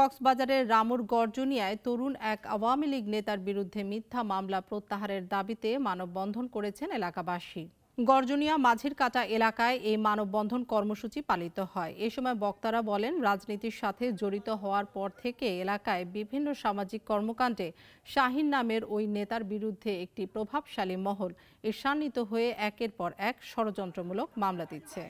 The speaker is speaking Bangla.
কক্সবাজারের রামুর গর্জনিয়ায় তরুণ এক আওয়ামী লীগ নেতার বিরুদ্ধে মিথ্যা মামলা প্রত্যাহারের দাবিতে মানববন্ধন করেছেন এলাকাবাসী গর্জনিয়া মাঝির কাটা এলাকায় এই মানববন্ধন কর্মসূচি পালিত হয় এ সময় বক্তারা বলেন রাজনীতির সাথে জড়িত হওয়ার পর থেকে এলাকায় বিভিন্ন সামাজিক কর্মকাণ্ডে শাহিন নামের ওই নেতার বিরুদ্ধে একটি প্রভাবশালী মহল ঈর্ষান্বিত হয়ে একের পর এক ষড়যন্ত্রমূলক মামলা দিচ্ছে